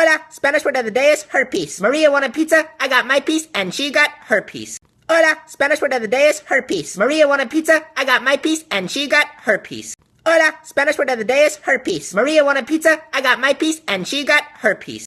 Hola, Spanish word of the day is herpes. Maria wanted pizza, I got my piece, and she got her piece. Hola, Spanish word of the day is herpes. Maria wanted pizza, I got my piece, and she got her piece. Hola, Spanish word of the day is herpes. Maria wanted pizza, I got my piece, and she got her piece.